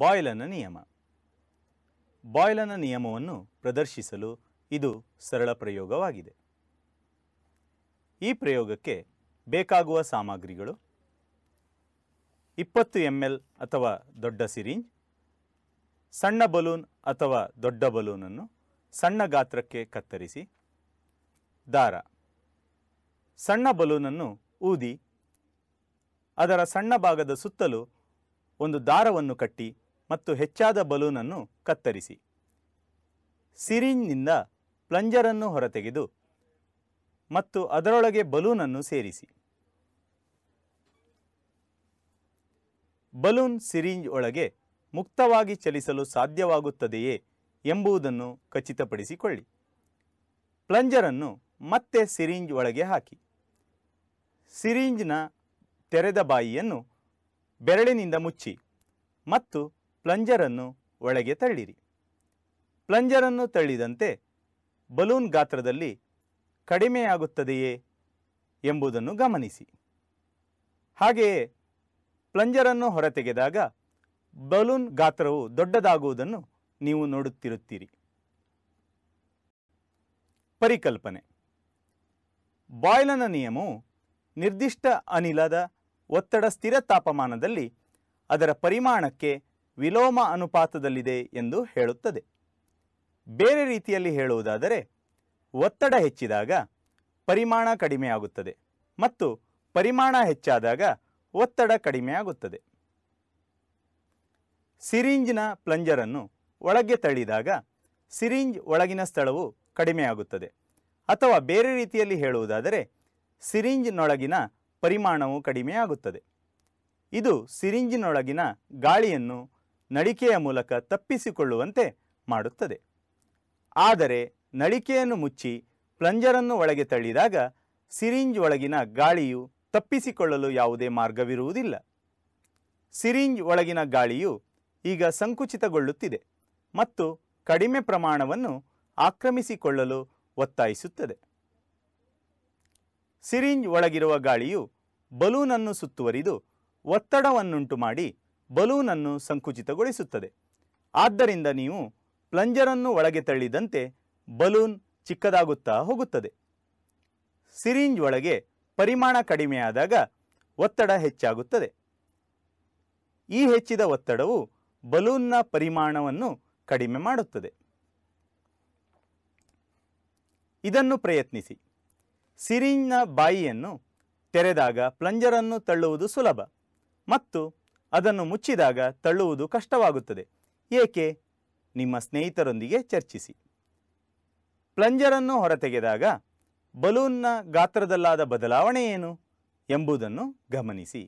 ಬಾಯ್ಲನ ನಿಯಮ ಬಾಯ್ಲನ ನಿಯಮವನ್ನು ಪ್ರದರ್ಶಿಸಲು ಇದು ಸರಳ ಪ್ರಯೋಗವಾಗಿದೆ ಈ ಪ್ರಯೋಗಕ್ಕೆ ಬೇಕಾಗುವ ಸಾಮಗ್ರಿಗಳು ಇಪ್ಪತ್ತು ಎಮ್ ಎಲ್ ಅಥವಾ ದೊಡ್ಡ ಸಿರಿಂಜ್ ಸಣ್ಣ ಬಲೂನ್ ಅಥವಾ ದೊಡ್ಡ ಬಲೂನನ್ನು ಸಣ್ಣ ಗಾತ್ರಕ್ಕೆ ಕತ್ತರಿಸಿ ದಾರ ಸಣ್ಣ ಬಲೂನನ್ನು ಊದಿ ಅದರ ಸಣ್ಣ ಭಾಗದ ಸುತ್ತಲೂ ಒಂದು ದಾರವನ್ನು ಕಟ್ಟಿ ಮತ್ತು ಹೆಚ್ಚಾದ ಬಲೂನನ್ನು ಕತ್ತರಿಸಿ ಸಿರಿಂಜ್ನಿಂದ ಪ್ಲಂಜರನ್ನು ಹೊರತೆಗೆದು ಮತ್ತು ಅದರೊಳಗೆ ಬಲೂನನ್ನು ಸೇರಿಸಿ ಬಲೂನ್ ಸಿರಿಂಜ್ ಒಳಗೆ ಮುಕ್ತವಾಗಿ ಚಲಿಸಲು ಸಾಧ್ಯವಾಗುತ್ತದೆಯೇ ಎಂಬುದನ್ನು ಖಚಿತಪಡಿಸಿಕೊಳ್ಳಿ ಪ್ಲಂಜರನ್ನು ಮತ್ತೆ ಸಿರಿಂಜ್ ಒಳಗೆ ಹಾಕಿ ಸಿರಿಂಜ್ನ ತೆರೆದ ಬಾಯಿಯನ್ನು ಬೆರಳಿನಿಂದ ಮುಚ್ಚಿ ಮತ್ತು ಪ್ಲಂಜರನ್ನು ಒಳಗೆ ತಳ್ಳಿರಿ ಪ್ಲಂಜರನ್ನು ತಳ್ಳಿದಂತೆ ಬಲೂನ್ ಗಾತ್ರದಲ್ಲಿ ಕಡಿಮೆಯಾಗುತ್ತದೆಯೇ ಎಂಬುದನ್ನು ಗಮನಿಸಿ ಹಾಗೆಯೇ ಪ್ಲಂಜರನ್ನು ಹೊರತೆಗೆದಾಗ ಬಲೂನ್ ಗಾತ್ರವು ದೊಡ್ಡದಾಗುವುದನ್ನು ನೀವು ನೋಡುತ್ತಿರುತ್ತೀರಿ ಪರಿಕಲ್ಪನೆ ಬಾಯ್ಲನ ನಿಯಮವು ನಿರ್ದಿಷ್ಟ ಅನಿಲದ ಒತ್ತಡ ಸ್ಥಿರ ತಾಪಮಾನದಲ್ಲಿ ಅದರ ಪರಿಮಾಣಕ್ಕೆ ವಿಲೋಮ ಅನುಪಾತದಲ್ಲಿದೆ ಎಂದು ಹೇಳುತ್ತದೆ ಬೇರೆ ರೀತಿಯಲ್ಲಿ ಹೇಳುವುದಾದರೆ ಒತ್ತಡ ಹೆಚ್ಚಿದಾಗ ಪರಿಮಾಣ ಕಡಿಮೆಯಾಗುತ್ತದೆ ಮತ್ತು ಪರಿಮಾಣ ಹೆಚ್ಚಾದಾಗ ಒತ್ತಡ ಕಡಿಮೆಯಾಗುತ್ತದೆ ಸಿರಿಂಜ್ನ ಪ್ಲಂಜರನ್ನು ಒಳಗೆ ತಳ್ಳಿದಾಗ ಸಿರಿಂಜ್ ಒಳಗಿನ ಸ್ಥಳವು ಕಡಿಮೆಯಾಗುತ್ತದೆ ಅಥವಾ ಬೇರೆ ರೀತಿಯಲ್ಲಿ ಹೇಳುವುದಾದರೆ ಸಿರಿಂಜ್ನೊಳಗಿನ ಪರಿಮಾಣವು ಕಡಿಮೆಯಾಗುತ್ತದೆ ಇದು ಸಿರಿಂಜಿನೊಳಗಿನ ಗಾಳಿಯನ್ನು ನಳಿಕೆಯ ಮೂಲಕ ತಪ್ಪಿಸಿಕೊಳ್ಳುವಂತೆ ಮಾಡುತ್ತದೆ ಆದರೆ ನಳಿಕೆಯನ್ನು ಮುಚ್ಚಿ ಪ್ಲಂಜರನ್ನು ಒಳಗೆ ತಳ್ಳಿದಾಗ ಸಿರಿಂಜ್ ಒಳಗಿನ ಗಾಳಿಯು ತಪ್ಪಿಸಿಕೊಳ್ಳಲು ಯಾವುದೇ ಮಾರ್ಗವಿರುವುದಿಲ್ಲ ಸಿರಿಂಜ್ ಒಳಗಿನ ಗಾಳಿಯು ಈಗ ಸಂಕುಚಿತಗೊಳ್ಳುತ್ತಿದೆ ಮತ್ತು ಕಡಿಮೆ ಪ್ರಮಾಣವನ್ನು ಆಕ್ರಮಿಸಿಕೊಳ್ಳಲು ಒತ್ತಾಯಿಸುತ್ತದೆ ಸಿರಿಂಜ್ ಒಳಗಿರುವ ಗಾಳಿಯು ಬಲೂನನ್ನು ಸುತ್ತುವರಿದು ಒತ್ತಡವನ್ನುಂಟು ಮಾಡಿ ಬಲೂನನ್ನು ಸಂಕುಚಿತಗೊಳಿಸುತ್ತದೆ ಆದ್ದರಿಂದ ನೀವು ಪ್ಲಂಜರನ್ನು ಒಳಗೆ ತಳ್ಳಿದಂತೆ ಬಲೂನ್ ಚಿಕ್ಕದಾಗುತ್ತಾ ಹೋಗುತ್ತದೆ ಸಿರಿಂಜ್ ಒಳಗೆ ಪರಿಮಾಣ ಕಡಿಮೆಯಾದಾಗ ಒತ್ತಡ ಹೆಚ್ಚಾಗುತ್ತದೆ ಈ ಹೆಚ್ಚಿದ ಒತ್ತಡವು ಬಲೂನ್ನ ಪರಿಮಾಣವನ್ನು ಕಡಿಮೆ ಮಾಡುತ್ತದೆ ಇದನ್ನು ಪ್ರಯತ್ನಿಸಿ ಸಿರಿಂಜ್ನ ಬಾಯಿಯನ್ನು ತೆರೆದಾಗ ಪ್ಲಂಜರನ್ನು ತಳ್ಳುವುದು ಸುಲಭ ಮತ್ತು ಅದನ್ನು ಮುಚ್ಚಿದಾಗ ತಳ್ಳುವುದು ಕಷ್ಟವಾಗುತ್ತದೆ ಏಕೆ ನಿಮ್ಮ ಸ್ನೇಹಿತರೊಂದಿಗೆ ಚರ್ಚಿಸಿ ಪ್ಲಂಜರನ್ನು ಹೊರತೆಗೆದಾಗ ಬಲೂನ್ನ ಗಾತ್ರದಲ್ಲಾದ ಬದಲಾವಣೆ ಏನು ಎಂಬುದನ್ನು ಗಮನಿಸಿ